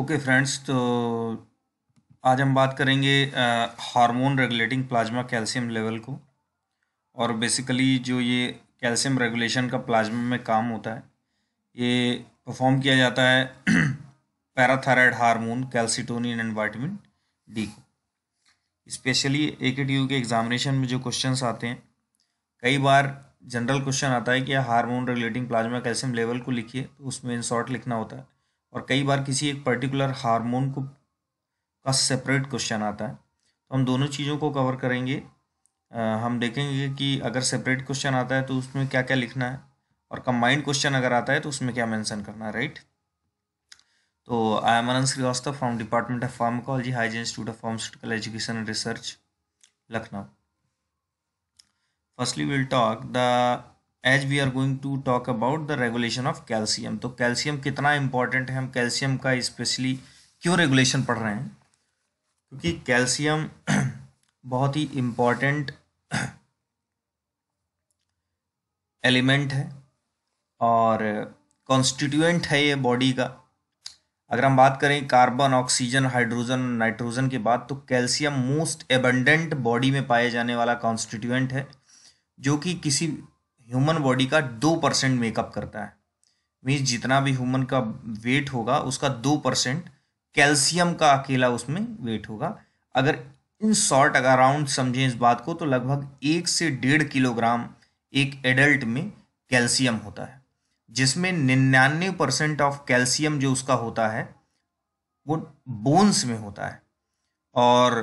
Okay okay friends तो आज हम बात करेंगे hormone regulating plasma calcium level को और बेसिकली जो ये कैल्शियम रेगुलेशन का प्लाज्मा में काम होता है ये परफॉर्म किया जाता है parathyroid hormone calcitonin and vitamin D को specially A K T you के एग्जामिनेशन में जो क्वेश्चन आते हैं कई बार जनरल क्वेश्चन आता है कि hormone regulating plasma calcium level को लिखिए तो उसमें इन शॉर्ट लिखना होता है और कई बार किसी एक पर्टिकुलर हार्मोन को का सेपरेट क्वेश्चन आता है तो हम दोनों चीज़ों को कवर करेंगे आ, हम देखेंगे कि अगर सेपरेट क्वेश्चन आता है तो उसमें क्या क्या लिखना है और कंबाइंड क्वेश्चन अगर आता है तो उसमें क्या मेंशन करना है राइट तो I am Anant Shrivastava from department of pharmacology Hygia institute of pharmaceutical education and research Lucknow firstly will talk the as we are going to talk about the regulation of calcium तो कैल्शियम कितना important है हम calcium का specially क्यों regulation पढ़ रहे हैं क्योंकि कैल्शियम बहुत ही इम्पॉर्टेंट एलिमेंट है और कॉन्स्टिट्यूएंट है ये बॉडी का अगर हम बात करें कार्बन ऑक्सीजन हाइड्रोजन नाइट्रोजन के बाद तो कैल्शियम मोस्ट एबंडेंट बॉडी में पाए जाने वाला कॉन्स्टिट्यूएंट है जो कि किसी ह्यूमन बॉडी का दो परसेंट मेकअप करता है मीन्स जितना भी ह्यूमन का वेट होगा उसका दो परसेंट कैल्शियम का अकेला उसमें वेट होगा अगर इन शॉर्ट अगर अराउंड समझें इस बात को तो लगभग एक से डेढ़ किलोग्राम एक एडल्ट में कैल्शियम होता है जिसमें निन्यानवे परसेंट ऑफ कैल्शियम जो उसका होता है वो बोन्स में होता है और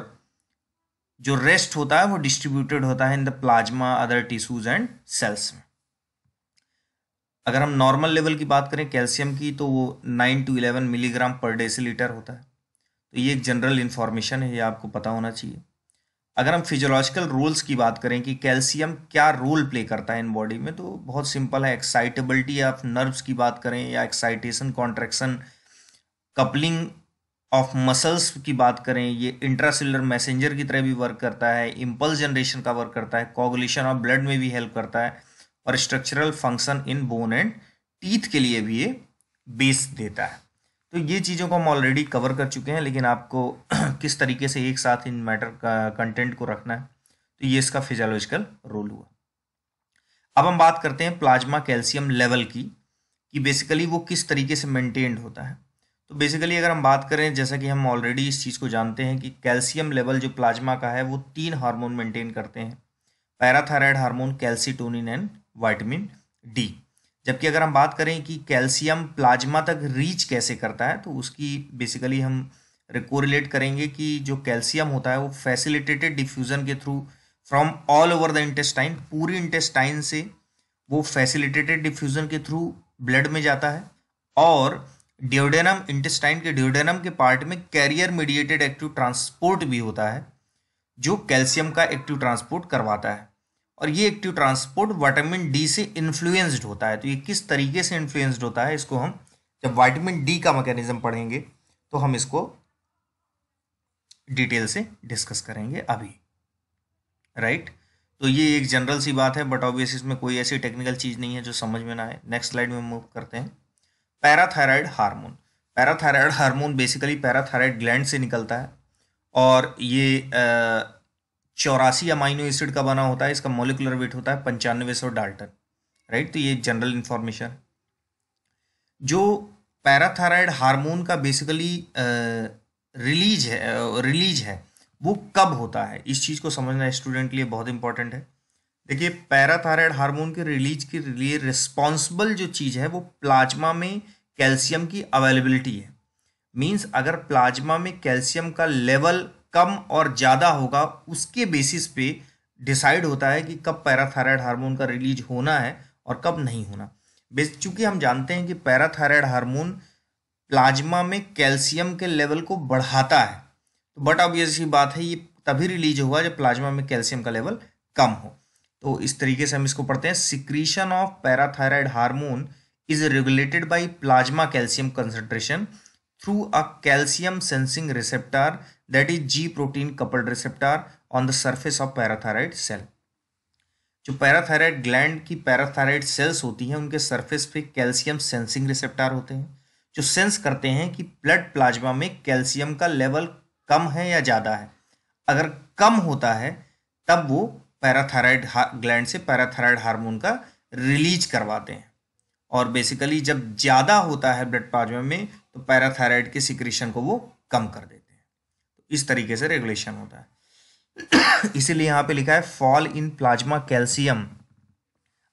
जो रेस्ट होता है वो डिस्ट्रीब्यूटेड होता है in the plasma other tissues and cells में अगर हम नॉर्मल लेवल की बात करें कैल्शियम की तो वो nine to eleven milligram per decilitre होता है तो ये एक जनरल इन्फॉर्मेशन है ये आपको पता होना चाहिए अगर हम फिजियोलॉजिकल रोल्स की बात करें कि कैल्शियम क्या रोल प्ले करता है इन बॉडी में तो बहुत सिंपल है एक्साइटेबिलिटी ऑफ नर्व्स की बात करें या excitation contraction coupling of muscles की बात करें ये इंट्रासेलर मैसेंजर की तरह भी वर्क करता है इम्पल्स जनरेशन का वर्क करता है कॉगुलेशन ऑफ ब्लड में भी हेल्प करता है और structural function in bone and teeth के लिए भी ये बेस देता है तो ये चीज़ों को हम ऑलरेडी कवर कर चुके हैं लेकिन आपको किस तरीके से एक साथ इन मैटर कंटेंट को रखना है तो ये इसका फिजियोलॉजिकल रोल हुआ अब हम बात करते हैं प्लाज्मा कैल्शियम लेवल की कि बेसिकली वो किस तरीके से मेंटेन्ड होता है तो बेसिकली अगर हम बात करें जैसा कि हम ऑलरेडी इस चीज़ को जानते हैं कि कैल्शियम लेवल जो प्लाज्मा का है वो तीन हार्मोन मेंटेन करते हैं parathyroid hormone calcitonin and vitamin D जबकि अगर हम बात करें कि कैल्शियम प्लाज्मा तक रीच कैसे करता है तो उसकी बेसिकली हम रिकोरिलेट करेंगे कि जो कैल्शियम होता है वो फैसिलिटेटेड डिफ्यूज़न के through from all over the intestine पूरी इंटेस्टाइन से वो फैसिलिटेटेड डिफ्यूज़न के थ्रू ब्लड में जाता है और ड्योडेनम इंटेस्टाइन के ड्योडेनम के पार्ट में कैरियर मीडिएटेड एक्टिव ट्रांसपोर्ट भी होता है जो कैल्शियम का एक्टिव ट्रांसपोर्ट करवाता है और ये एक्टिव ट्रांसपोर्ट वाइटामिन डी से इन्फ्लुएंस्ड होता है तो ये किस तरीके से इन्फ्लुएंस्ड होता है इसको हम जब वाइटामिन डी का मैकेनिज्म पढ़ेंगे तो हम इसको डिटेल से डिस्कस करेंगे अभी राइट right? तो ये एक जनरल सी बात है बट ऑब्वियस इसमें कोई ऐसी टेक्निकल चीज़ नहीं है जो समझ में ना आए नेक्स्ट स्लाइड में मूव करते हैं parathyroid hormone parathyroid hormone basically parathyroid gland से निकलता है और ये चौरासी अमाइनो एसिड का बना होता है इसका मोलिकुलर वेट होता है पंचानवे सौ डाल्टन राइट तो ये जनरल इन्फॉर्मेशन जो पैराथायराइड हार्मोन का बेसिकली रिलीज है रिलीज है वो कब होता है इस चीज़ को समझना स्टूडेंट के लिए बहुत इंपॉर्टेंट है देखिए पैराथायराइड हार्मोन के रिलीज के लिए रिस्पॉन्सिबल जो चीज़ है वो प्लाज्मा में कैल्शियम की अवेलेबिलिटी है मीन्स अगर प्लाज्मा में कैल्शियम का लेवल कम और ज़्यादा होगा उसके बेसिस पे डिसाइड होता है कि कब पैराथायरॉयड हार्मोन का रिलीज होना है और कब नहीं होना बेस चूँकि हम जानते हैं कि पैराथायरॉयड हार्मोन प्लाज्मा में कैल्शियम के लेवल को बढ़ाता है तो बट ऑबियस बात है ये तभी रिलीज होगा जब प्लाज्मा में कैल्शियम का लेवल कम हो तो इस तरीके से हम इसको पढ़ते हैं secretion of parathyroid hormone is regulated by plasma calcium concentration through a calcium sensing receptor that is G protein coupled receptor on the surface of parathyroid cell जो पैराथायराइड ग्लैंड की पैराथायराइड सेल्स होती हैं उनके surface पे calcium sensing receptor होते हैं जो sense करते हैं कि ब्लड प्लाज्मा में कैल्शियम का लेवल कम है या ज़्यादा है अगर कम होता है तब वो पैराथायराइड ग्लैंड से पैराथायराइड हार्मोन का रिलीज करवाते हैं और बेसिकली जब ज़्यादा होता है ब्लड प्लाज्मा में तो पैराथायराइड के सिक्रेशन को वो कम कर देते हैं तो इस तरीके से रेगुलेशन होता है इसीलिए यहाँ पे लिखा है फॉल इन प्लाज्मा कैल्शियम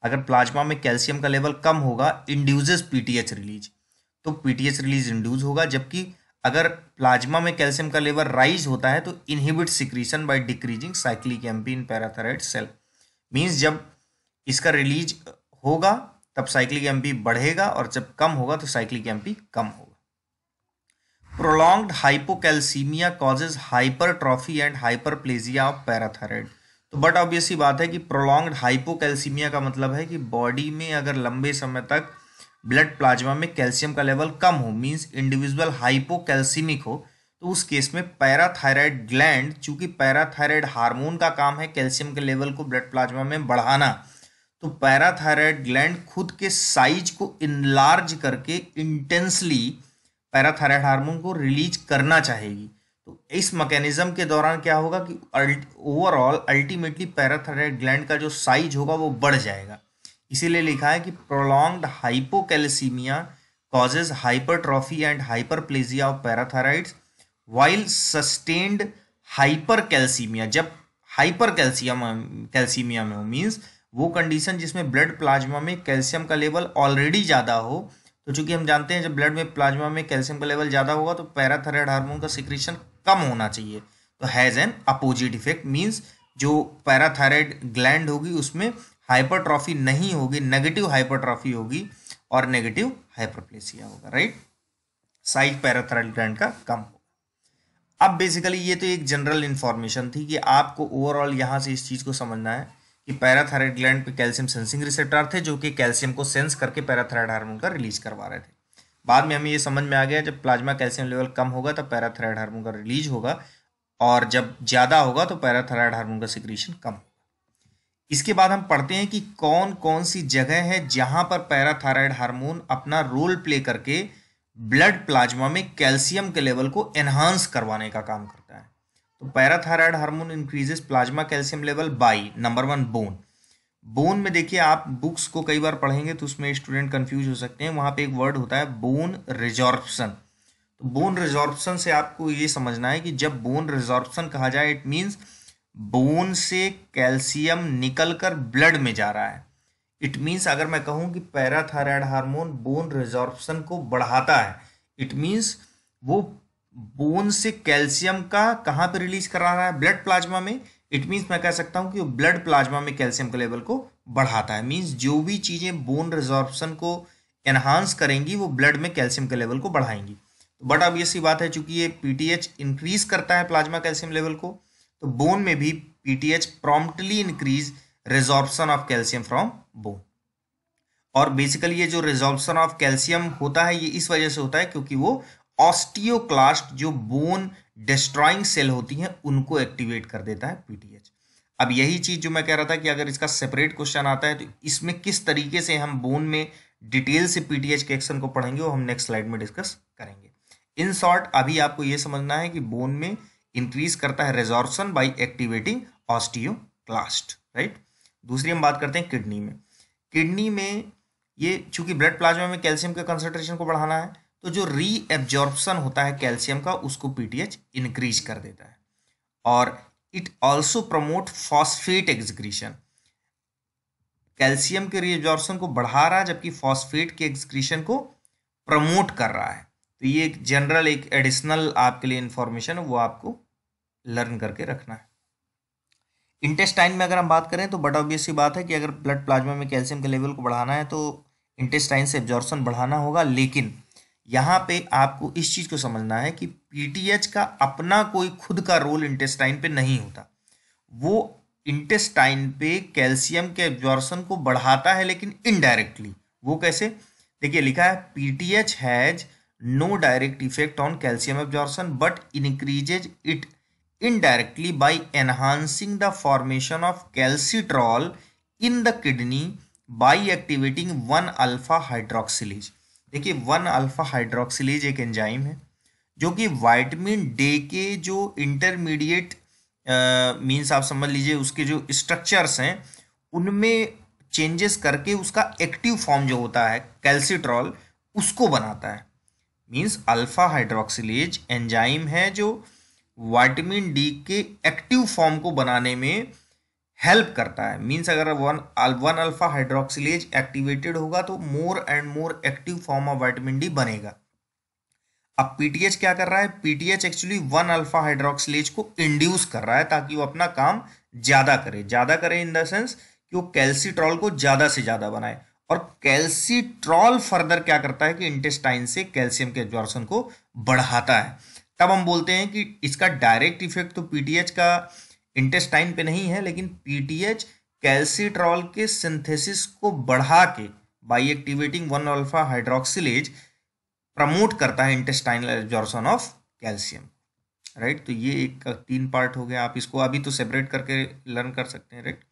अगर प्लाज्मा में कैल्शियम का लेवल कम होगा इंड्यूजेस पीटीएच रिलीज तो पीटीएच रिलीज इंड्यूज होगा जबकि अगर प्लाज्मा में कैल्शियम का लेवल राइज होता है तो inhibit secretion by decreasing cyclic AMP in parathyroid cell means जब इसका रिलीज होगा तब साइक्लिक एम्पी बढ़ेगा और जब कम होगा तो साइक्लिक एम्पी कम होगा prolonged hypocalcemia causes hypertrophy and hyperplasia of parathyroid तो बट ऑब्वियसली बात है कि प्रोलॉन्ग्ड हाइपोकैल्सीमिया का मतलब है कि बॉडी में अगर लंबे समय तक ब्लड प्लाज्मा में कैल्शियम का लेवल कम हो मीन्स इंडिविजुअल हाइपोकैल्सीमिक हो तो उस केस में पैराथायराइड ग्लैंड चूंकि पैराथायराइड हार्मोन का काम है कैल्शियम के लेवल को ब्लड प्लाज्मा में बढ़ाना तो पैराथायराइड ग्लैंड खुद के साइज को इनलार्ज करके इंटेंसली पैराथायराइड हार्मोन को रिलीज करना चाहेगी तो इस मैकेनिज्म के दौरान क्या होगा कि ओवरऑल अल्टीमेटली पैराथायराइड ग्लैंड का जो साइज होगा वो बढ़ जाएगा इसीलिए लिखा है कि prolonged hypocalcemia causes hypertrophy and hyperplasia of parathyroids while sustained hypercalcemia जब हाइपर कैल्सियम कैल्सीमिया में हो मीन्स वो कंडीशन जिसमें ब्लड प्लाज्मा में कैल्शियम का लेवल ऑलरेडी ज़्यादा हो तो चूंकि हम जानते हैं जब ब्लड में प्लाज्मा में कैल्शियम का लेवल ज़्यादा होगा तो पैराथायराइड हार्मोन का सिक्रेशन कम होना चाहिए तो has an opposite effect means जो पैराथायराइड ग्लैंड होगी उसमें हाइपरट्रॉफी नहीं होगी नेगेटिव हाइपरट्रॉफी होगी और नेगेटिव हाइपरप्लेसिया होगा राइट साइज पैराथराइड ग्लैंड का कम होगा अब बेसिकली ये तो एक जनरल इन्फॉर्मेशन थी कि आपको ओवरऑल यहाँ से इस चीज़ को समझना है कि पैराथायरॉयड ग्लैंड पे कैल्शियम सेंसिंग रिसेप्टर थे जो कि कैल्शियम को सेंस करके पैराथायरॉयड हार्मोन का रिलीज करवा रहे थे बाद में हमें ये समझ में आ गया जब प्लाज्मा कैल्शियम लेवल कम होगा तब पैराथायरॉयड हार्मोन का रिलीज होगा और जब ज़्यादा होगा तो पैराथायरॉयड हार्मोन का सिक्रीशन कम होगा इसके बाद हम पढ़ते हैं कि कौन कौन सी जगह है जहां पर पैराथायराइड हार्मोन अपना रोल प्ले करके ब्लड प्लाज्मा में कैल्शियम के लेवल को एनहांस करवाने का काम करता है तो parathyroid hormone increases plasma calcium level by number one bone bone में देखिए आप बुक्स को कई बार पढ़ेंगे तो उसमें स्टूडेंट कंफ्यूज हो सकते हैं वहाँ पे एक वर्ड होता है बोन रिजॉर्प्शन तो बोन रिजॉर्प्शन से आपको ये समझना है कि जब बोन रिजॉर्प्शन कहा जाए इट मीन्स बोन से कैल्शियम निकलकर ब्लड में जा रहा है इट मीन्स अगर मैं कहूँ कि पैराथायराइड हार्मोन बोन रिजॉर्प्शन को बढ़ाता है इट मीन्स वो बोन से कैल्शियम का कहाँ पे रिलीज करा रहा है ब्लड प्लाज्मा में इट मीन्स मैं कह सकता हूँ कि वो ब्लड प्लाज्मा में कैल्शियम के लेवल को बढ़ाता है मीन्स जो भी चीज़ें बोन रिजॉर्प्शन को एनहांस करेंगी वो ब्लड में कैल्शियम के लेवल को बढ़ाएंगी तो बट अब ये सी बात है चूंकि ये पीटीएच इंक्रीज करता है प्लाज्मा कैल्शियम लेवल को तो बोन में भी PTH promptly increase resorption of calcium from bone और बेसिकली ये जो रिजॉर्बसन ऑफ कैल्शियम होता है ये इस वजह से होता है क्योंकि वो ऑस्टियोक्लास्ट जो बोन डिस्ट्रॉइंग सेल होती हैं उनको एक्टिवेट कर देता है पीटीएच अब यही चीज जो मैं कह रहा था कि अगर इसका सेपरेट क्वेश्चन आता है तो इसमें किस तरीके से हम बोन में डिटेल से पीटीएच के एक्शन को पढ़ेंगे वो हम नेक्स्ट स्लाइड में डिस्कस करेंगे इन शॉर्ट अभी आपको ये समझना है कि बोन में इंक्रीज करता है resorption by activating osteoclast right दूसरी हम बात करते हैं किडनी में किडनी में ये चूंकि ब्लड प्लाज्मा में कैल्शियम के कंसनट्रेशन को बढ़ाना है तो जो री एब्जॉर्बसन होता है कैल्शियम का उसको पीटीएच इंक्रीज कर देता है और it also promote phosphate excretion calcium के रिएब्जॉर्प्शन को बढ़ा रहा है जबकि फॉस्फेट के एक्सक्रीशन को प्रमोट कर रहा है तो ये एक जनरल एक एडिशनल आपके लिए इंफॉर्मेशन है वो आपको लर्न करके रखना है इंटेस्टाइन में अगर हम बात करें तो बड़ा ऑब्वियस बात है कि अगर ब्लड प्लाज्मा में कैल्शियम के लेवल को बढ़ाना है तो इंटेस्टाइन से एब्जॉर्सन बढ़ाना होगा लेकिन यहाँ पे आपको इस चीज़ को समझना है कि पीटीएच का अपना कोई खुद का रोल इंटेस्टाइन पे नहीं होता वो इंटेस्टाइन पे कैल्शियम के एब्जॉर्सन को बढ़ाता है लेकिन इनडायरेक्टली वो कैसे देखिए लिखा है PTH has no direct effect on calcium absorption but increases it indirectly by enhancing the formation of calcitrol in the kidney by activating one alpha hydroxylase देखिए वन अल्फा हाइड्रोक्सिलेज एक एंजाइम है जो कि वाइटमिन डे के जो intermediate means आप समझ लीजिए उसके जो स्ट्रक्चर्स हैं उनमें चेंजेस करके उसका एक्टिव फॉर्म जो होता है कैल्सिट्रॉल उसको बनाता है मीन्स अल्फा हाइड्रोक्सिलेज एंजाइम है जो uh, वाइटमिन डी के एक्टिव फॉर्म को बनाने में हेल्प करता है मींस अगर one one alpha hydroxylase activated होगा तो more and more active form of vitamin D बनेगा अब पीटीएच क्या कर रहा है PTH actually one alpha hydroxylase को इंड्यूस कर रहा है ताकि वो अपना काम ज़्यादा करे ज़्यादा करे इन द सेंस कि वो कैल्सीट्रॉल को ज़्यादा से ज़्यादा बनाए और कैल्सीट्रॉल फर्दर क्या करता है कि इंटेस्टाइन से कैल्शियम के एब्जॉर्सन को बढ़ाता है तब हम बोलते हैं कि इसका डायरेक्ट इफेक्ट तो पीटीएच का इंटेस्टाइन पे नहीं है लेकिन पीटीएच कैल्सीट्रॉल के सिंथेसिस को बढ़ा के by activating one alpha hydroxylase promote करता है intestinal absorption of calcium right तो ये एक तीन पार्ट हो गया आप इसको अभी तो सेपरेट करके लर्न कर सकते हैं राइट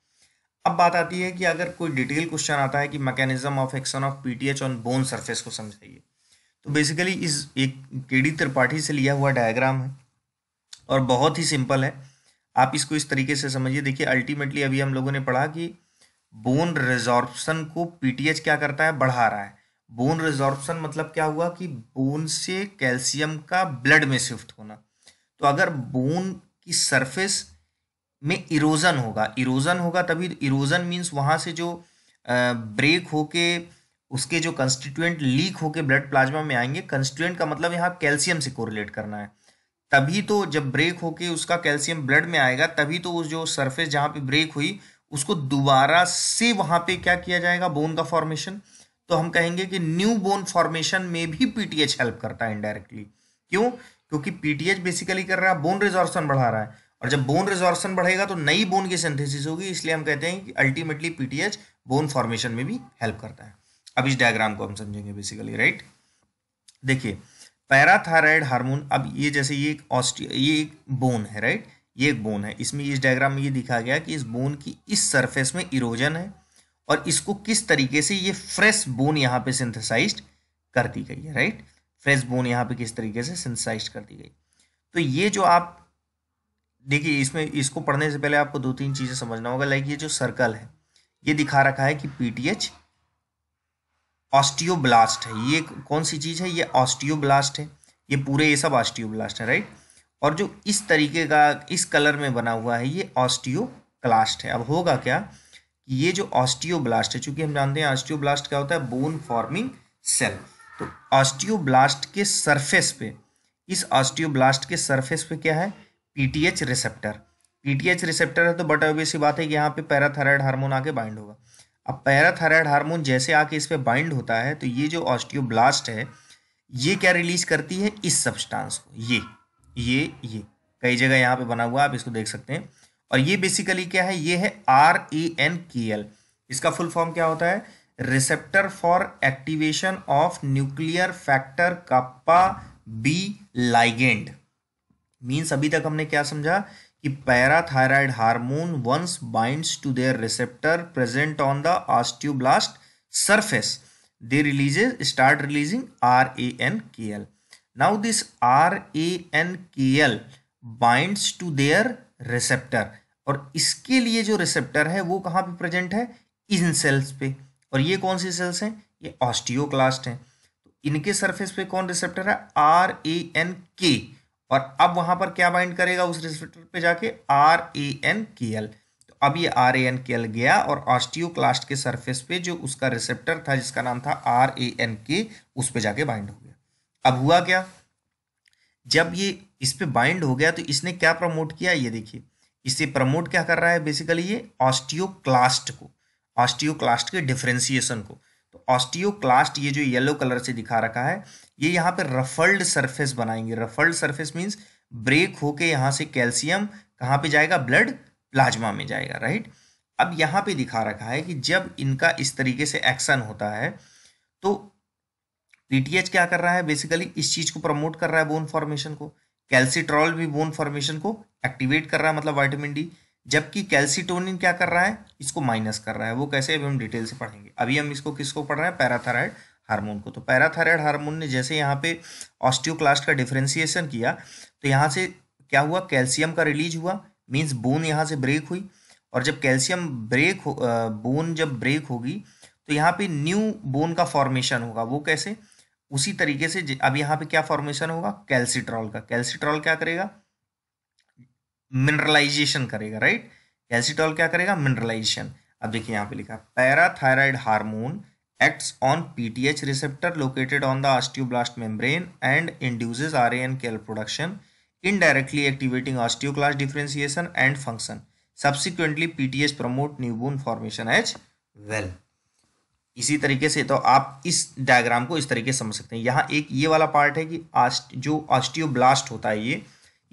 अब बात आती है कि अगर कोई डिटेल क्वेश्चन आता है कि mechanism of action of PTH on bone surface को समझाइए तो बेसिकली इस एक के डी त्रिपाठी से लिया हुआ डायग्राम है और बहुत ही सिंपल है आप इसको इस तरीके से समझिए देखिए अल्टीमेटली अभी हम लोगों ने पढ़ा कि बोन रिजॉर्प्शन को पीटीएच क्या करता है बढ़ा रहा है बोन रिजॉर्प्शन मतलब क्या हुआ कि बोन से कैल्शियम का ब्लड में शिफ्ट होना तो अगर बोन की सरफेस में इरोजन होगा इरोजन होगा तभी इरोजन मीन्स वहाँ से जो ब्रेक होके उसके जो कंस्टिट्यूएंट लीक होकर ब्लड प्लाज्मा में आएंगे कंस्टिट्यूएंट का मतलब यहाँ कैल्शियम से कोरिलेट करना है तभी तो जब ब्रेक होके उसका कैल्शियम ब्लड में आएगा तभी तो उस जो सरफेस जहाँ पे ब्रेक हुई उसको दोबारा से वहाँ पे क्या किया जाएगा बोन का फॉर्मेशन तो हम कहेंगे कि न्यू बोन फॉर्मेशन में भी पीटीएच हेल्प करता है इनडायरेक्टली क्यों क्योंकि पीटीएच बेसिकली कर रहा है बोन रिजॉर्सन बढ़ा रहा है और जब बोन रिजॉर्सन बढ़ेगा तो नई बोन की सिंथेसिस होगी इसलिए हम कहते हैं कि अल्टीमेटली पीटीएच बोन फॉर्मेशन में भी हेल्प करता है अब इस डायग्राम को हम समझेंगे बेसिकली राइट देखिए पैराथायराइड हार्मोन अब ये जैसे ये एक ऑस्टियो ये एक बोन है राइट ये एक बोन है इसमें इस डायग्राम में ये दिखा गया कि इस बोन की इस सरफेस में इरोजन है और इसको किस तरीके से ये फ्रेश बोन यहाँ पे सिंथेसाइज कर दी गई है राइट फ्रेश बोन यहाँ पे किस तरीके से सिंथेसाइज कर दी गई तो ये जो आप देखिए इसमें इसको पढ़ने से पहले आपको दो तीन चीज़ें समझना होगा लाइक ये जो सर्कल है ये दिखा रखा है कि पीटीएच ऑस्टियोब्लास्ट है ये कौन सी चीज़ है ये ऑस्टियोब्लास्ट है ये पूरे ये सब ऑस्टियोब्लास्ट है राइट और जो इस तरीके का इस कलर में बना हुआ है ये ऑस्टियोक्लास्ट है अब होगा क्या कि ये जो ऑस्टियोब्लास्ट है चूंकि हम जानते हैं ऑस्टियोब्लास्ट क्या होता है बोन फॉर्मिंग सेल तो ऑस्टियोब्लास्ट के सरफेस पे इस ऑस्टियोब्लास्ट के सरफेस पे क्या है पीटीएच रिसेप्टर पीटीएच रिसेप्टर है तो बट अभी सी बात है कि यहाँ पे पैराथायराइड हार्मोन आके बाइंड होगा अब पैराथायराइड हार्मोन जैसे आके इस पर बाइंड होता है तो ये जो ऑस्टियोब्लास्ट है ये क्या रिलीज करती है इस सब्सटेंस को ये ये ये कई जगह यहाँ पे बना हुआ आप इसको देख सकते हैं और ये बेसिकली क्या है ये है R A N K L इसका फुल फॉर्म क्या होता है receptor for activation of nuclear factor kappa B ligand means अभी तक हमने क्या समझा कि parathyroid hormone once binds to their receptor present on the osteoblast surface they start releasing R A N K L now this R A N K L binds to their receptor और इसके लिए जो receptor है वो कहाँ पे present है इन sales पे और ये कौन सी सेल्स हैं ये ऑस्टियोक्लास्ट हैं तो इनके सरफेस पे कौन रिसेप्टर है आर ए एन के और अब वहां पर क्या बाइंड करेगा उस रिसेप्टर पे जाके R A N K L तो अब ये R A N K L गया और ऑस्टियोक्लास्ट के सरफेस पे जो उसका रिसेप्टर था जिसका नाम था आर ए एन के उस पे जाके बाइंड हो गया अब हुआ क्या जब ये इस पर बाइंड हो गया तो इसने क्या प्रमोट किया ये देखिए इससे प्रमोट क्या कर रहा है बेसिकली ये ऑस्टियोक्लास्ट को ऑस्टियोक्लास्ट के डिफ्रेंसिएशन को तो ऑस्टियोक्लास्ट ये जो येलो कलर से दिखा रखा है ये यहाँ पे रफल्ड सरफेस बनाएंगे रफल्ड सरफेस मीन्स ब्रेक होके यहाँ से कैल्शियम कहाँ पे जाएगा ब्लड प्लाज्मा में जाएगा राइट अब यहाँ पे दिखा रखा है कि जब इनका इस तरीके से एक्शन होता है तो पीटीएच क्या कर रहा है बेसिकली इस चीज को प्रमोट कर रहा है बोन फॉर्मेशन को कैल्सिट्रॉल भी बोन फॉर्मेशन को एक्टिवेट कर रहा है मतलब वाइटामिन डी जबकि कैल्सिटोनिन क्या कर रहा है इसको माइनस कर रहा है वो कैसे अभी हम डिटेल से पढ़ेंगे अभी हम इसको किसको पढ़ रहे हैं पैराथायराइड हार्मोन को तो पैराथायराइड हार्मोन ने जैसे यहाँ पे ऑस्टियोक्लास्ट का डिफ्रेंसिएशन किया तो यहाँ से क्या हुआ कैल्शियम का रिलीज हुआ मीन्स बोन यहाँ से ब्रेक हुई और जब कैल्शियम ब्रेक हो बोन जब ब्रेक होगी तो यहाँ पे न्यू बोन का फॉर्मेशन होगा वो कैसे उसी तरीके से अब यहाँ पे क्या फॉर्मेशन होगा कैल्सिट्रॉल का कैल्सिट्रॉल क्या करेगा मिनरलाइजेशन करेगा राइट कैल्सिटॉल क्या करेगा मिनरलाइजेशन अब देखिए यहाँ पे लिखा parathyroid hormone acts on PTH receptor located on the osteoblast membrane and induces RANKL production indirectly activating osteoclast differentiation and function subsequently pts promote new bone formation as well इसी तरीके से तो आप इस डायग्राम को इस तरीके समझ सकते हैं यहाँ एक ये वाला पार्ट है कि आस्ट, जो ऑस्टियोब्लास्ट होता है ये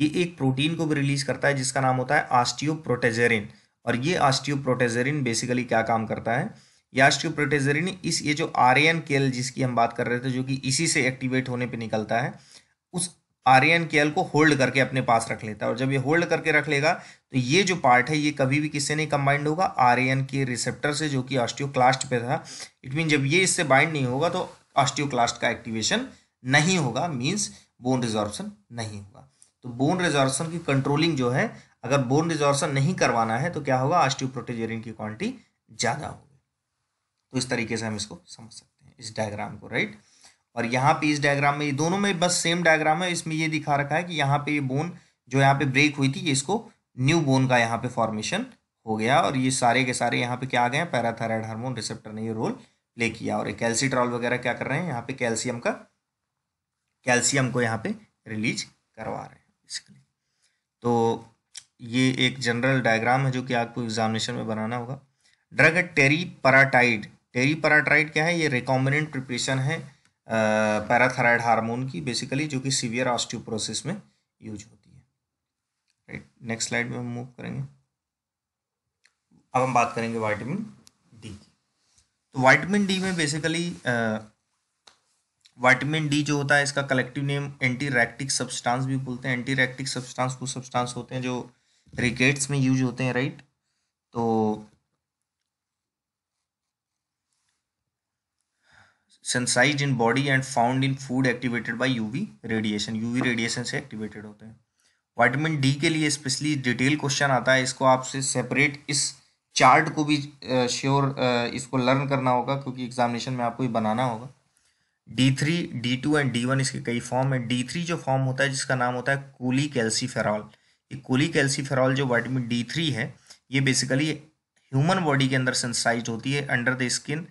ये एक प्रोटीन को भी रिलीज करता है जिसका नाम होता है आस्टियोप्रोटेजेरिन और ये आस्टियोप्रोटेजेरिन बेसिकली क्या काम करता है ये इस ये जो आर केल जिसकी हम बात कर रहे थे जो कि इसी से एक्टिवेट होने पर निकलता है उस आर केल को होल्ड करके अपने पास रख लेता है और जब ये होल्ड करके रख लेगा तो ये जो पार्ट है ये कभी भी किससे नहीं कंबाइंड होगा आर के रिसेप्टर से जो कि ऑस्टियोक्लास्ट पे था इट मीन जब ये इससे बाइंड नहीं होगा तो ऑस्टियोक्लास्ट का एक्टिवेशन नहीं होगा मीन्स बोन रिजॉर्बन नहीं होगा तो बोन रेजॉर्सन की कंट्रोलिंग जो है अगर बोन रेजॉर्सन नहीं करवाना है तो क्या होगा आस्टियोप्रोटेजेरिन की क्वांटिटी ज़्यादा होगी तो इस तरीके से हम इसको समझ सकते हैं इस डायग्राम को राइट और यहाँ पे इस डायग्राम में ये दोनों में बस सेम डायग्राम है इसमें ये दिखा रखा है कि यहाँ पे ये बोन जो यहाँ पे ब्रेक हुई थी इसको न्यू बोन का यहाँ पे फॉर्मेशन हो गया और ये सारे के सारे यहाँ पे क्या आ गए हैं पैराथायराइड हार्मोन रिसेप्टर ने ये रोल प्ले किया और कैल्सीट्रॉल वगैरह क्या कर रहे हैं यहाँ पे कैल्शियम का कैल्शियम को यहाँ पे रिलीज करवा रहे हैं बेसिकली तो ये एक जनरल डायग्राम है जो कि आपको एग्जामिनेशन में बनाना होगा ड्रग है टेरी पराटाइड टेरी पराटाइड क्या है ये रिकॉम्बिनेंट प्रिपरेशन है पैराथायराइड हार्मोन की बेसिकली जो कि सीवियर ऑस्टियोप्रोसिस में यूज होती है राइट नेक्स्ट स्लाइड में हम मूव करेंगे अब हम बात करेंगे वाइटामिन डी की तो वाइटामिन डी में बेसिकली वाइटामिन डी जो होता है इसका कलेक्टिव नेम एंटीरैक्टिक सब्सटेंस भी बोलते हैं एंटीरैक्टिक सब्सटेंस वो सब्सटेंस होते हैं जो रिकेट्स में यूज होते हैं राइट तो synthesise in body and found in food activated by UV radiation UV radiation से एक्टिवेटेड होते हैं वाइटामिन डी के लिए स्पेशली डिटेल क्वेश्चन आता है इसको आपसे सेपरेट इस चार्ट को भी श्योर इसको लर्न करना होगा क्योंकि एग्जामिनेशन में आपको ये बनाना होगा D three D two and D one इसके कई फॉर्म है डी थ्री जो फॉर्म होता है जिसका नाम होता है कूली फेरॉल ये कूली फेरॉल जो में डी थ्री है ये बेसिकली ह्यूमन बॉडी के अंदर सेंसाइज होती है under the skin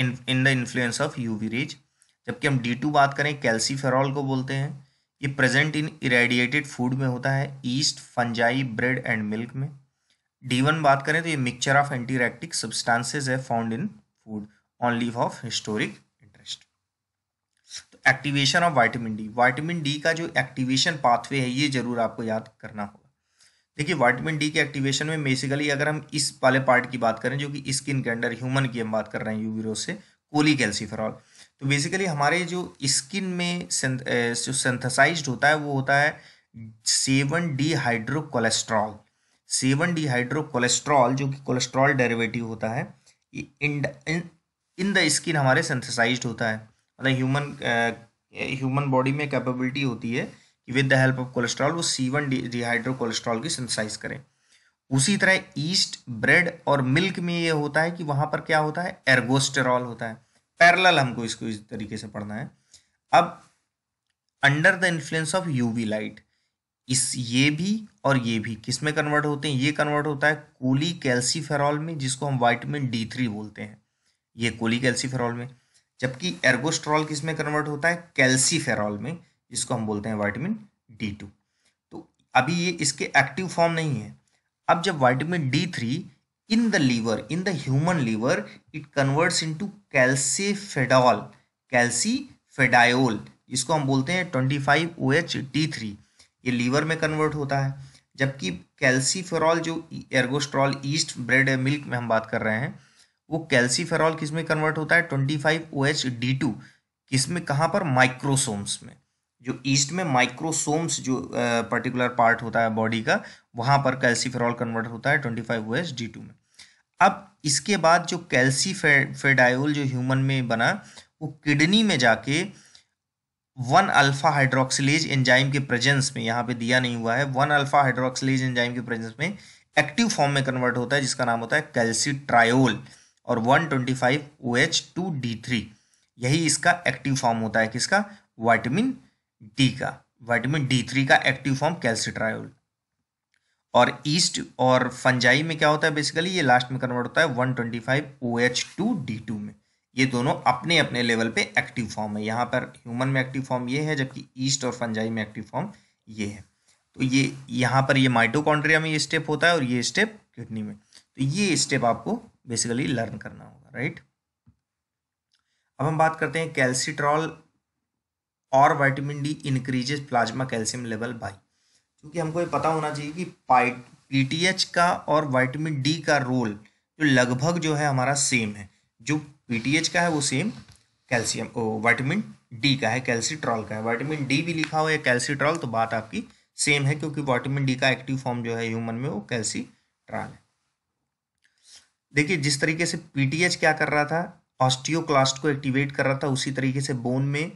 in in the influence of UV rays जबकि हम डी टू बात करें कैल्सी फेरॉल को बोलते हैं ये प्रेजेंट इन इरेडिएटेड फूड में होता है yeast fungi bread and milk में डी वन बात करें तो ये मिक्सचर ऑफ एंटीरेक्टिक सब्सटांसेज है found in food on leave of historic activation of vitamin D vitamin D का जो एक्टिवेशन पाथवे है ये जरूर आपको याद करना होगा देखिए वाइटामिन डी के एक्टिवेशन में बेसिकली अगर हम इस वाले पार्ट की बात करें जो कि स्किन के अंडर ह्यूमन की हम बात कर रहे हैं यूवीरो से कोली कैल्सिफेरॉल तो बेसिकली हमारे जो स्किन में जो सेंथसाइज होता है वो होता है seven dehydrocholesterol seven dehydrocholesterol जो कि कोलेस्ट्रॉल डेरिवेटिव होता है इन इन द स्किन हमारे सेंथसाइज होता है मतलब ह्यूमन ह्यूमन बॉडी में कैपेबिलिटी होती है कि with the help of cholesterol वो सी वन डिहाइड्रो कोलेस्ट्रॉल की सिंथेसाइज करें उसी तरह ईस्ट ब्रेड और मिल्क में ये होता है कि वहाँ पर क्या होता है एर्गोस्टेरॉल होता है पैरल हमको इसको इस तरीके से पढ़ना है अब under the influence of UV light इस ये भी और ये भी किस में कन्वर्ट होते हैं ये कन्वर्ट होता है कोली कैल्सीफेरॉल में जिसको हम वाइटमिन डी थ्री बोलते हैं ये कोली कैल्सीफेरॉल में जबकि एर्गोस्ट्रॉल किस में कन्वर्ट होता है कैल्सीफेरॉल में जिसको हम बोलते हैं वाइटामिन डी टू तो अभी ये इसके एक्टिव फॉर्म नहीं है अब जब vitamin D three in the liver in the human liver it converts into calcifediol calcifediol जिसको हम बोलते हैं twenty five O H D three ये लीवर में कन्वर्ट होता है जबकि कैल्सीफेरॉल जो एर्गोस्ट्रॉल ईस्ट ब्रेड मिल्क में हम बात कर रहे हैं वो कैल्सीफेरॉल किस में कन्वर्ट होता है twenty five O H D two किस में कहाँ पर माइक्रोसोम्स में जो ईस्ट में माइक्रोसोम्स जो पर्टिकुलर पार्ट होता है बॉडी का वहाँ पर कैल्सीफेरॉल कन्वर्ट होता है twenty five O H D two में अब इसके बाद जो कैल्सीफेडायोल जो ह्यूमन में बना वो किडनी में जाके वन अल्फा हाइड्रोक्सिलेज एंजाइम के प्रेजेंस में यहाँ पे दिया नहीं हुआ है वन अल्फा हाइड्रोक्सिलेज एंजाइम के प्रेजेंस में एक्टिव फॉर्म में कन्वर्ट होता है जिसका नाम होता है कैल्सीट्रायोल और 125 थ्री यही इसका एक्टिव फॉर्म होता है किसका वाइटामिन डी का वाइटामिन डी थ्री का एक्टिव फॉर्म कैल्सिट्रायोल और ईस्ट और फंजाई में क्या होता है बेसिकली ये लास्ट में कन्वर्ट होता है one twenty five O H two D two में ये दोनों अपने अपने लेवल पे एक्टिव फॉर्म है यहाँ पर ह्यूमन में एक्टिव फॉर्म ये है जबकि ईस्ट और फंजाई में एक्टिव फॉर्म ये है तो ये यहाँ पर ये माइटोकॉन्ड्रिया में ये स्टेप होता है और ये स्टेप किडनी में तो ये स्टेप आपको बेसिकली लर्न करना होगा राइट अब हम बात करते हैं कैल्सीट्रॉल और vitamin D increases plasma calcium level by क्योंकि हमको ये पता होना चाहिए कि पाइट पीटीएच का और वाइटामिन डी का रोल जो लगभग जो है हमारा सेम है जो पीटीएच का है वो सेम कैल्शियम वाइटामिन डी का है कैल्सीट्रॉल का है वाइटामिन डी भी लिखा हुआ है कैल्सिट्रॉल तो बात आपकी सेम है क्योंकि वाइटामिन डी का एक्टिव फॉर्म जो है ह्यूमन में वो कैल्सीट्रॉल है देखिए जिस तरीके से पीटीएच क्या कर रहा था ऑस्टियोक्लास्ट को एक्टिवेट कर रहा था उसी तरीके से बोन में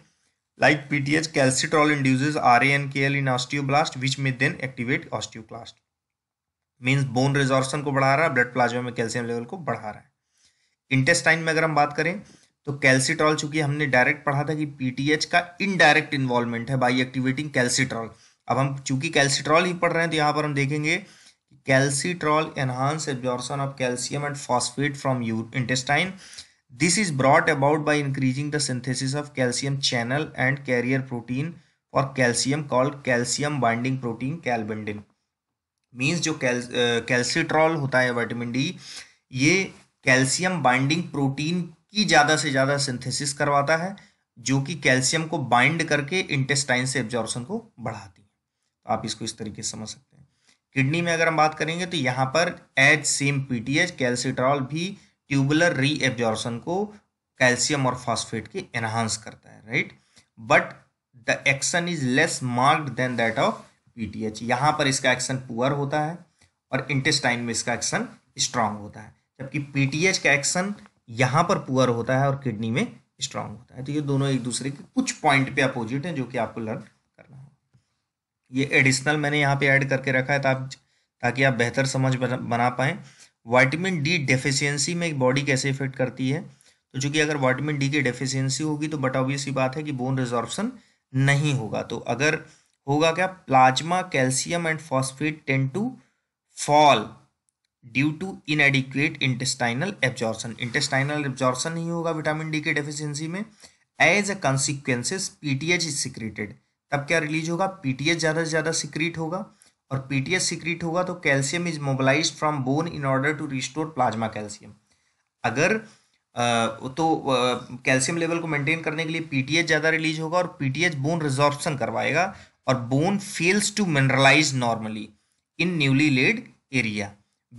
like PTH calcitriol induces R N K L in osteoblast which में then activate osteoclast means bone resorption को बढ़ा रहा है ब्लड प्लाज्मा में कैल्शियम लेवल को बढ़ा रहा है इंटेस्टाइन में अगर हम बात करें तो कैल्सिट्रॉल चूंकि हमने डायरेक्ट पढ़ा था कि पीटीएच का इनडायरेक्ट इन्वॉल्वमेंट है बाई एक्टिवेटिंग कैल्सिट्रॉल अब हम चूंकि कैल्सिट्रॉल ही पढ़ रहे हैं तो यहाँ पर हम देखेंगे calcitrol enhance absorption of calcium and phosphate from your intestine this is brought about by increasing the synthesis of calcium channel and carrier protein for calcium called calcium binding protein calbendin means जो cal calcitriol होता है vitamin D ये calcium binding protein की ज़्यादा से ज़्यादा synthesis करवाता है जो कि कैल्शियम को बाइंड करके इंटेस्टाइन से एब्जॉर्बन को बढ़ाती है तो आप इसको इस तरीके से समझ सकते हैं किडनी में अगर हम बात करेंगे तो यहाँ पर एच सेम पीटीएच कैल्सिट्रॉल भी ट्यूबुलर रीएब्जॉर्सन को कैल्शियम और फॉस्फेट के एनहांस करता है right but the action is less marked than that of PTH यहाँ पर इसका एक्शन पुअर होता है और इंटेस्टाइन में इसका एक्शन स्ट्रांग होता है जबकि पीटीएच का एक्शन यहाँ पर पुअर होता है और किडनी में स्ट्रांग होता है तो ये दोनों एक दूसरे के कुछ पॉइंट पे अपोजिट हैं जो कि आपको लर्न ये एडिशनल मैंने यहाँ पे ऐड करके रखा है ताक, ताकि आप बेहतर समझ बना पाएँ वाइटामिन डी डेफिशियंसी में बॉडी कैसे इफेक्ट करती है तो चूँकि अगर वाइटामिन डी की डेफिशियंसी होगी तो बट ऑबियस ही बात है कि बोन रिजॉर्बसन नहीं होगा तो अगर होगा क्या plasma calcium and phosphate tend to fall due to inadequate intestinal absorption intestinal absorption नहीं होगा विटामिन डी के डेफिशियंसी में as a consequences PTH is secreted तब क्या रिलीज होगा पीटीएस ज़्यादा से ज़्यादा सिक्रीट होगा और पीटीएस सिक्रीट होगा तो calcium is mobilise from bone in order to restore plasma calcium अगर तो कैल्शियम लेवल को मेंटेन करने के लिए पीटीएच ज़्यादा रिलीज होगा और पीटीएच बोन रिजॉर्प्शन करवाएगा और bone fails to mineralise normally in newly laid area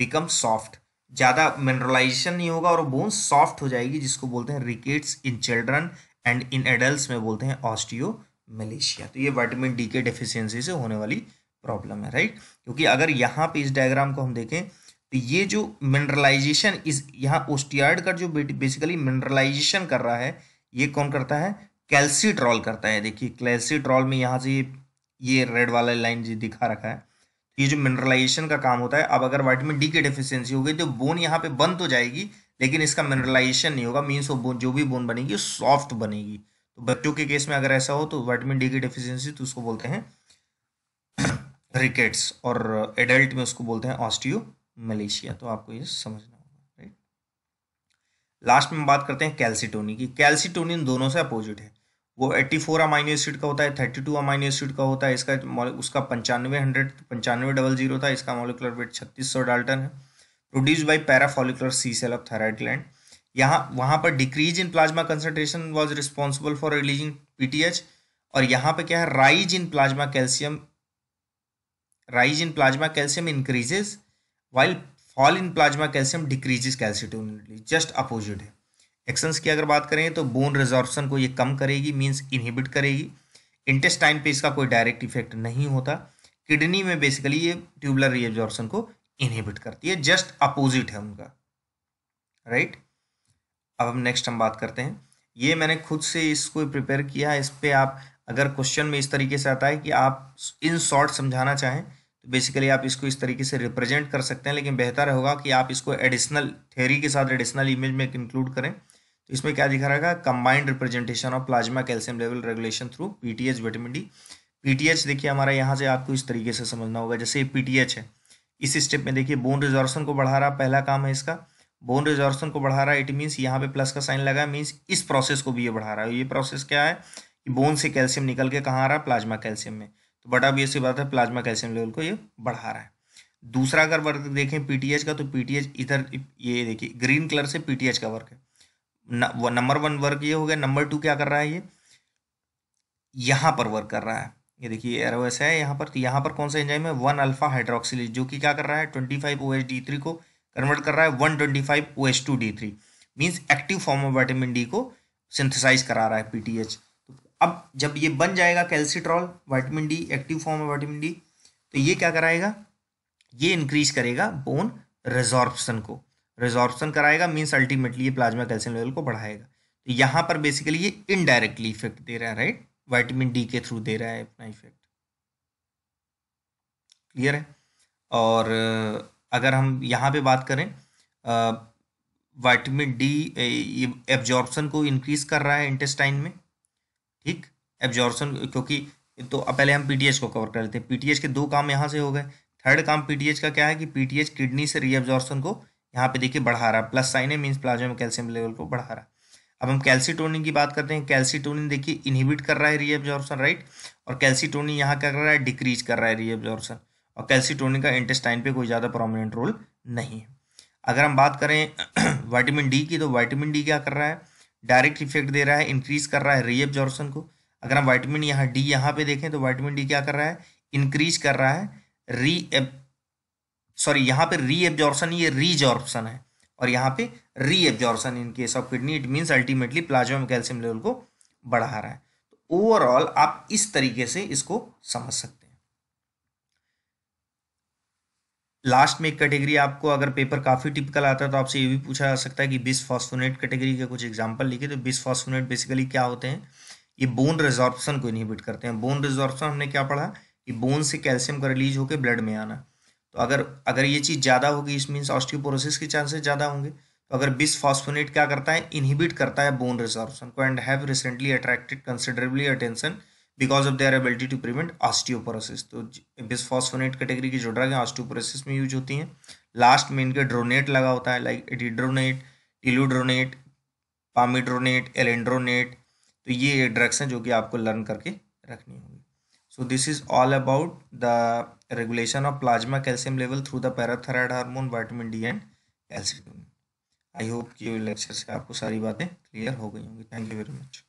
become soft ज़्यादा मिनरलाइजेशन नहीं होगा और बोन सॉफ्ट हो जाएगी जिसको बोलते हैं rickets in children and in adult में बोलते हैं ऑस्टियो मलेशिया तो ये विटामिन डी के डेफिशिएंसी से होने वाली प्रॉब्लम है राइट क्योंकि अगर यहाँ पे इस डायग्राम को हम देखें तो ये जो मिनरलाइजेशन इस यहाँ ओस्टियार्ड का जो बेसिकली मिनरलाइजेशन कर रहा है ये कौन करता है कैल्सीट्रॉल करता है देखिए कैल्सीट्रॉल में यहाँ से ये ये रेड वाला लाइन जी दिखा रखा है तो ये जो मिनरलाइजेशन का काम होता है अब अगर वाइटामिन डी की डिफिशियंसी हो गई तो बोन यहाँ पे बंद हो तो जाएगी लेकिन इसका मिनरलाइजेशन नहीं होगा मीन्स वो बोन जो भी बोन बनेगी सॉफ्ट बनेगी तो बच्चों के केस में अगर ऐसा हो तो वाइटमिन डी की डिफिशियंसी तो उसको बोलते हैं रिकेट्स और एडल्ट में उसको बोलते हैं ऑस्टियो मलेशिया तो आपको ये समझना होगा राइट लास्ट में बात करते हैं कैल्सिटोनी की कैल्सिटोनिन दोनों से अपोजिट है वो एट्टी फोर अमाइनो एसिड का होता है थर्टी टू अमाइनो एसिड का होता है इसका उसका पंचानवे हंड्रेड पंचानवे डबल जीरो था इसका मोलिकुलर वेट छत्तीस सौ डाल्टन है produce by parafollicular C cell of thyroid gland यहाँ वहाँ पर decrease in plasma concentration was responsible for releasing PTH और यहाँ पर क्या है rise in plasma calcium rise in plasma calcium increases while fall in plasma calcium decreases calcitonin just opposite है एक्सेंस की अगर बात करें तो बोन रिजॉर्प्शन को ये कम करेगी मीन्स इनहिबिट करेगी इंटेस्टाइन पे इसका कोई डायरेक्ट इफेक्ट नहीं होता किडनी में बेसिकली ये ट्यूबलर रिएब्जॉर्प्शन को इनहिबिट करती है जस्ट अपोजिट है उनका राइट right? अब हम नेक्स्ट हम बात करते हैं ये मैंने खुद से इसको प्रिपेयर किया है इस पर आप अगर क्वेश्चन में इस तरीके से आता है कि आप इन शॉर्ट समझाना चाहें तो बेसिकली आप इसको इस तरीके से रिप्रेजेंट कर सकते हैं लेकिन बेहतर होगा कि आप इसको एडिशनल थेरी के साथ एडिशनल इमेज में इंक्लूड करें तो इसमें क्या दिखा रहेगा combined representation of plasma calcium level regulation through PTH vitamin D PTH देखिए हमारा यहाँ से आपको इस तरीके से समझना होगा जैसे पीटीएच है इस स्टेप में देखिए बोन रिजॉर्सन को बढ़ा रहा पहला काम है इसका बोन रिजॉर्सन को बढ़ा रहा है इट मीन्स यहाँ पे प्लस का साइन लगा है मीन्स इस प्रोसेस को भी ये बढ़ा रहा है ये प्रोसेस क्या है कि बोन से कैल्शियम निकल के कहाँ आ रहा है प्लाज्मा कैल्शियम में तो बड़ा भी ऐसी बात है प्लाज्मा कैल्शियम लेवल को ये बढ़ा रहा है दूसरा अगर वर्क देखें पीटीएच का तो पीटीएच इधर ये देखिए ग्रीन कलर से पीटीएच का वर्क है नंबर वन वर्क ये हो गया नंबर टू क्या कर रहा है ये यहाँ पर वर्क कर रहा है ये देखिए एरोस है यहाँ पर तो यहाँ पर कौन सा एंजाइम है वन अल्फा हाइड्रोक्सिलेज जो कि क्या कर रहा है twenty five O H D three को कन्वर्ट कर रहा है one twenty five O S two D three means active form of vitamin D को सिंथेसाइज करा रहा है पी टी एच अब जब ये बन जाएगा calcitriol vitamin D active form of vitamin D तो ये क्या कराएगा ये इंक्रीज करेगा बोन रिजॉर्प्शन को रिजॉर्प्शन कराएगा मीन्स अल्टीमेटली ये प्लाज्मा कैल्शियम लेवल को बढ़ाएगा तो यहाँ पर बेसिकली ये इनडायरेक्टली इफेक्ट दे रहा है राइट वाइटामिन डी के थ्रू दे रहा है अपना इफेक्ट क्लियर है और अगर हम यहाँ पे बात करें वाइटमिन डी एब्जॉर्बसन को इंक्रीज कर रहा है इंटेस्टाइन में ठीक एब्जॉर्बसन क्योंकि तो पहले हम पीटीएच को कवर कर लेते हैं पीटीएच के दो काम यहाँ से हो गए थर्ड काम पीटीएच का क्या है कि पीटीएच किडनी से रीअब्जॉर्प्शन को यहाँ पे देखिए बढ़ा रहा है प्लस साइन है मीन्स प्लाज्मा में कैल्शियम लेवल को बढ़ा रहा है अब हम कैल्सीटोनिन की बात करते हैं कैल्सीटोनिन देखिए इनहिबिट कर रहा है रीअब्जॉर्बसन राइट और कैल्सीटोनिन यहाँ क्या कर रहा है डिक्रीज कर रहा है रीअब्जॉर्बसन और कैल्सीटोनिन का इंटेस्टाइन पे कोई ज़्यादा प्रोमिनेंट रोल नहीं है अगर हम बात करें वाइटामिन डी की तो वाइटामिन डी क्या कर रहा है डायरेक्ट इफेक्ट दे रहा है इंक्रीज कर रहा है रीएब्जॉर्बन को अगर हम वाइटामिन यहाँ डी यहाँ पे देखें तो वाइटामिन डी क्या कर रहा है इंक्रीज कर रहा है री सॉरी यहाँ री रीएब्जॉर्बन ये रीजॉर्बसन है और यहाँ पे reabsorption in case of kidney it means ultimately plasma में कैल्शियम लेवल को बढ़ा रहा है तो ओवरऑल आप इस तरीके से इसको समझ सकते हैं लास्ट में एक कैटेगरी आपको अगर पेपर काफ़ी टिपिकल आता है तो आपसे ये भी पूछा जा सकता है कि बिस फॉस्फोनेट कैटेगरी के कुछ एग्जाम्पल लिखे तो बिस फॉस्फोनेट बेसिकली क्या होते हैं ये बोन रिजॉर्प्शन को इनहिबिट करते हैं बोन रिजॉर्प्शन हमने क्या पढ़ा कि बोन से कैल्शियम का रिलीज होकर ब्लड में आना तो अगर अगर ये चीज़ ज़्यादा होगी इस मीन्स ऑस्टियोपोरोसिस के चांसेस ज़्यादा होंगे तो अगर बिस फॉस्फोनेट क्या करता है इनहिबिट करता है बोन रिजॉर्प्शन को and have recently attracted considerably attention because of their ability to prevent osteoporosis तो बिस्फॉस्फोनेट कैटेगरी की जो ड्रग है ऑस्टियोपोरोसिस में यूज होती हैं लास्ट में इनके ड्रोनेट लगा होता है लाइक एडिड्रोनेट टिलूड्रोनेट पामिड्रोनेट एलेंड्रोनेट तो ये ड्रग्स हैं जो कि आपको लर्न करके रखनी होगी so this is all about the regulation of plasma calcium level through the parathyroid hormone vitamin D and calcium I hope कि लेक्चर से आपको सारी बातें क्लियर हो गई होंगी थैंक यू वेरी मच